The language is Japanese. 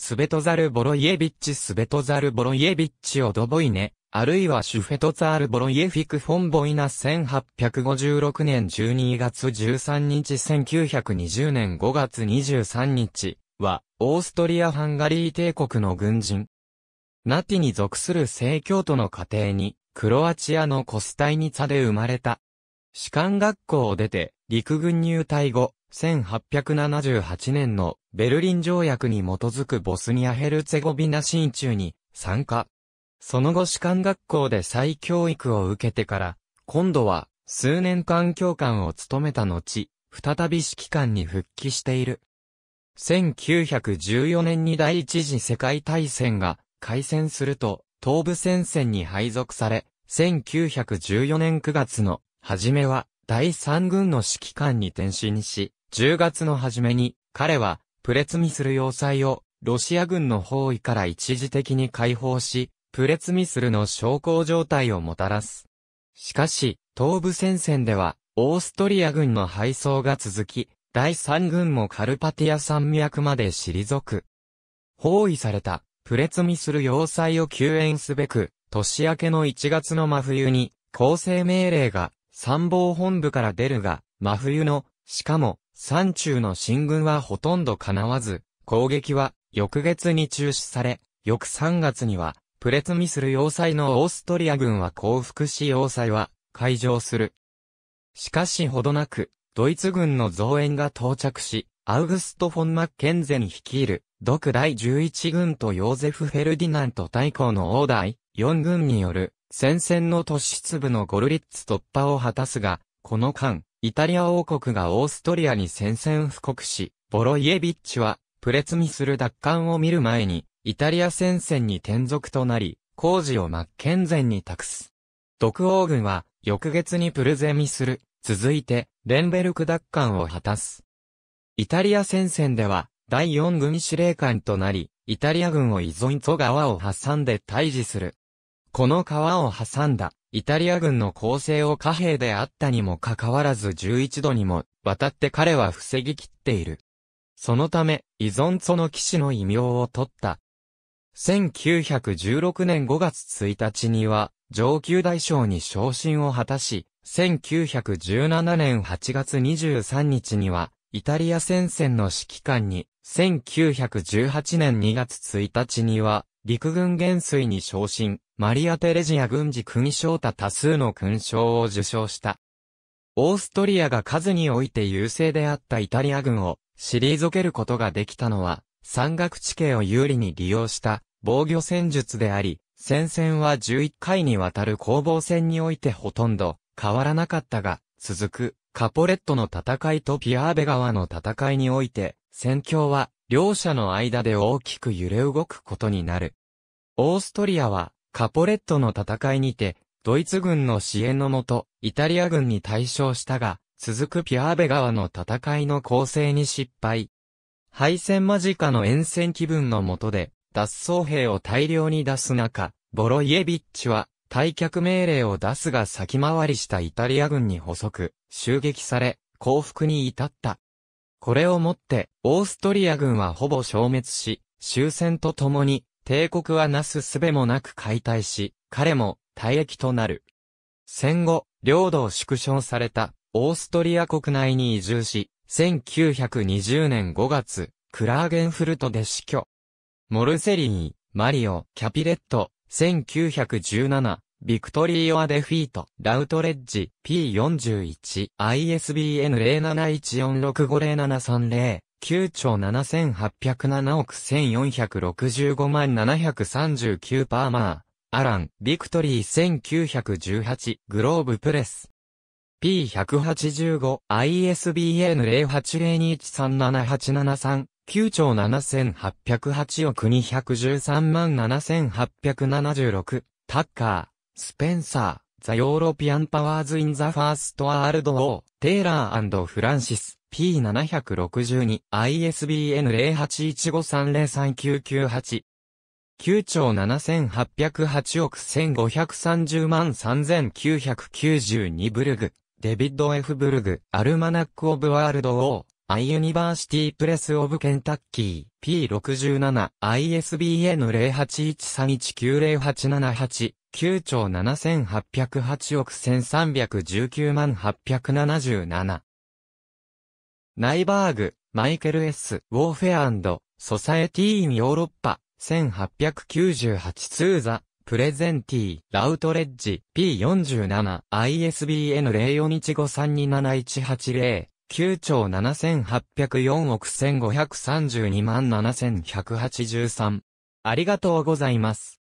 スベトザル・ボロイエビッチ・スベトザル・ボロイエビッチ・オドボイネ、あるいはシュフェトツール・ボロイエフィク・フォンボイナ1856年12月13日1920年5月23日は、オーストリア・ハンガリー帝国の軍人。ナティに属する正教徒の家庭に、クロアチアのコスタイニツァで生まれた。士官学校を出て、陸軍入隊後、1878年のベルリン条約に基づくボスニア・ヘルツェゴビナ親中に参加。その後士官学校で再教育を受けてから、今度は数年間教官を務めた後、再び指揮官に復帰している。1914年に第一次世界大戦が開戦すると、東部戦線に配属され、1914年9月の初めは第三軍の指揮官に転身し、10月の初めに、彼は、プレツミスル要塞を、ロシア軍の包囲から一時的に解放し、プレツミスルの昇降状態をもたらす。しかし、東部戦線では、オーストリア軍の敗走が続き、第3軍もカルパティア山脈まで退く。包囲された、プレツミスル要塞を救援すべく、年明けの1月の真冬に、構成命令が参謀本部から出るが、真冬の、しかも、山中の進軍はほとんど叶わず、攻撃は翌月に中止され、翌3月には、プレツミスル要塞のオーストリア軍は降伏し要塞は開場する。しかしほどなく、ドイツ軍の増援が到着し、アウグスト・フォン・マッケンゼン率いる、独第11軍とヨーゼフ・フェルディナント大公の王大、4軍による、戦線の突出部のゴルリッツ突破を果たすが、この間、イタリア王国がオーストリアに宣戦布告し、ボロイエビッチは、プレツミする奪還を見る前に、イタリア戦線に転属となり、工事をマッケンゼンに託す。独王軍は、翌月にプルゼミする。続いて、レンベルク奪還を果たす。イタリア戦線では、第四軍司令官となり、イタリア軍をイゾイゾ川を挟んで退治する。この川を挟んだ、イタリア軍の攻勢を貨幣であったにもかかわらず11度にも渡って彼は防ぎきっている。そのため、依存その騎士の異名を取った。1916年5月1日には、上級大将に昇進を果たし、1917年8月23日には、イタリア戦線の指揮官に、1918年2月1日には、陸軍元帥に昇進、マリア・テレジア軍事勲章太多数の勲章を受章した。オーストリアが数において優勢であったイタリア軍を退けることができたのは、山岳地形を有利に利用した防御戦術であり、戦線は11回にわたる攻防戦においてほとんど変わらなかったが、続くカポレットの戦いとピアーベ川の戦いにおいて、戦況は両者の間で大きく揺れ動くことになる。オーストリアはカポレットの戦いにて、ドイツ軍の支援のもと、イタリア軍に対勝したが、続くピアーベ川の戦いの構成に失敗。敗戦間近の沿線気分のもとで、脱走兵を大量に出す中、ボロイエビッチは、退却命令を出すが先回りしたイタリア軍に捕捉、襲撃され、降伏に至った。これをもって、オーストリア軍はほぼ消滅し、終戦とともに、帝国はなすすべもなく解体し、彼も退役となる。戦後、領土を縮小されたオーストリア国内に移住し、1920年5月、クラーゲンフルトで死去。モルセリー、マリオ、キャピレット、1917、ビクトリー・オア・デフィート、ラウトレッジ、P41、ISBN 071465073 9兆7807億1465万739パーマー。アラン、ビクトリー1918、グローブプレス。P185、ISBN0802137873、9兆7808億213万7876、タッカー、スペンサー、ザ・ヨーロピアン・パワーズ・イン・ザ・ファースト・アールド・オー、テイラーフランシス。P762、ISBN 0815303998。9兆7808億1530万3992ブルグ、デビッド・ F・ ブルグ、アルマナック・オブ・ワールド・オー、アイ・ユニバーシティ・プレス・オブ・ケンタッキー、P67、ISBN 0813190878、9兆7808億1319万877。ナイバーグ、マイケル S. ウォーフェアソサエティーンヨーロッパ、1898ツーザ、プレゼンティー、ラウトレッジ、P47、ISBN 0415327180、9兆7804億1532万7183。ありがとうございます。